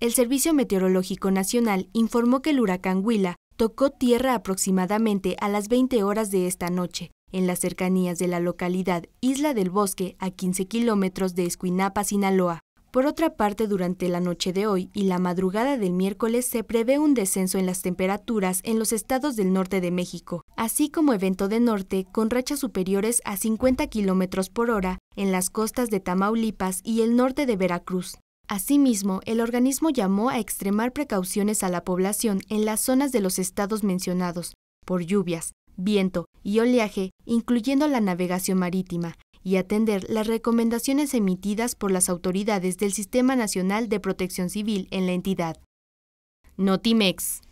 el Servicio Meteorológico Nacional informó que el huracán Huila tocó tierra aproximadamente a las 20 horas de esta noche, en las cercanías de la localidad Isla del Bosque, a 15 kilómetros de Escuinapa, Sinaloa. Por otra parte, durante la noche de hoy y la madrugada del miércoles se prevé un descenso en las temperaturas en los estados del norte de México, así como evento de norte con rachas superiores a 50 kilómetros por hora en las costas de Tamaulipas y el norte de Veracruz. Asimismo, el organismo llamó a extremar precauciones a la población en las zonas de los estados mencionados, por lluvias, viento y oleaje, incluyendo la navegación marítima, y atender las recomendaciones emitidas por las autoridades del Sistema Nacional de Protección Civil en la entidad. Notimex.